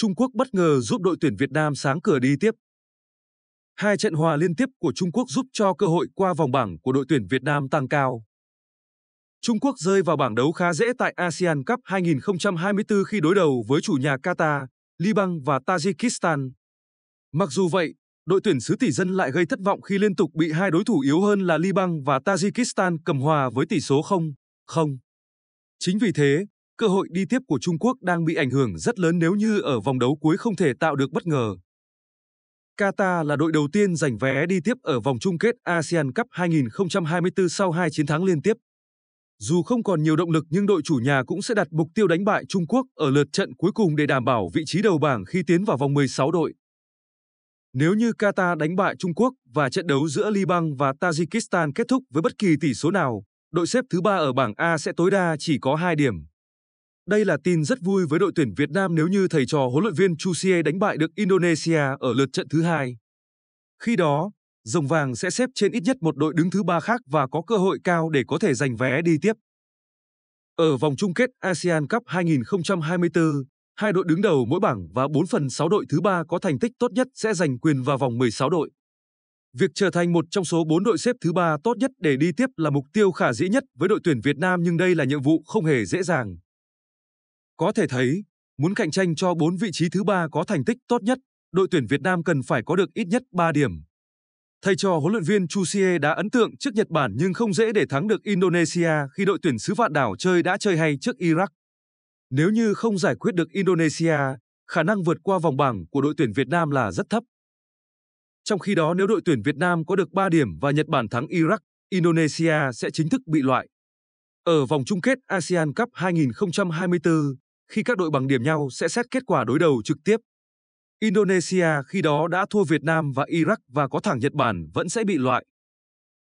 Trung Quốc bất ngờ giúp đội tuyển Việt Nam sáng cửa đi tiếp. Hai trận hòa liên tiếp của Trung Quốc giúp cho cơ hội qua vòng bảng của đội tuyển Việt Nam tăng cao. Trung Quốc rơi vào bảng đấu khá dễ tại ASEAN Cup 2024 khi đối đầu với chủ nhà Qatar, Liban và Tajikistan. Mặc dù vậy, đội tuyển xứ tỷ dân lại gây thất vọng khi liên tục bị hai đối thủ yếu hơn là Liban và Tajikistan cầm hòa với tỷ số 0-0. Chính vì thế, cơ hội đi tiếp của Trung Quốc đang bị ảnh hưởng rất lớn nếu như ở vòng đấu cuối không thể tạo được bất ngờ. Qatar là đội đầu tiên giành vé đi tiếp ở vòng chung kết ASEAN Cup 2024 sau hai chiến thắng liên tiếp. Dù không còn nhiều động lực nhưng đội chủ nhà cũng sẽ đặt mục tiêu đánh bại Trung Quốc ở lượt trận cuối cùng để đảm bảo vị trí đầu bảng khi tiến vào vòng 16 đội. Nếu như Qatar đánh bại Trung Quốc và trận đấu giữa Liban và Tajikistan kết thúc với bất kỳ tỷ số nào, đội xếp thứ ba ở bảng A sẽ tối đa chỉ có 2 điểm. Đây là tin rất vui với đội tuyển Việt Nam nếu như thầy trò huấn luyện viên Chu Chusie đánh bại được Indonesia ở lượt trận thứ hai. Khi đó, dòng Vàng sẽ xếp trên ít nhất một đội đứng thứ ba khác và có cơ hội cao để có thể giành vé đi tiếp. Ở vòng chung kết ASEAN Cup 2024, hai đội đứng đầu mỗi bảng và 4 phần 6 đội thứ ba có thành tích tốt nhất sẽ giành quyền vào vòng 16 đội. Việc trở thành một trong số 4 đội xếp thứ ba tốt nhất để đi tiếp là mục tiêu khả dĩ nhất với đội tuyển Việt Nam nhưng đây là nhiệm vụ không hề dễ dàng. Có thể thấy, muốn cạnh tranh cho 4 vị trí thứ ba có thành tích tốt nhất, đội tuyển Việt Nam cần phải có được ít nhất 3 điểm. Thầy trò huấn luyện viên Chu Xie đã ấn tượng trước Nhật Bản nhưng không dễ để thắng được Indonesia khi đội tuyển xứ vạn đảo chơi đã chơi hay trước Iraq. Nếu như không giải quyết được Indonesia, khả năng vượt qua vòng bảng của đội tuyển Việt Nam là rất thấp. Trong khi đó nếu đội tuyển Việt Nam có được 3 điểm và Nhật Bản thắng Iraq, Indonesia sẽ chính thức bị loại. Ở vòng chung kết ASEAN Cup 2024, khi các đội bằng điểm nhau sẽ xét kết quả đối đầu trực tiếp. Indonesia khi đó đã thua Việt Nam và Iraq và có thẳng Nhật Bản vẫn sẽ bị loại.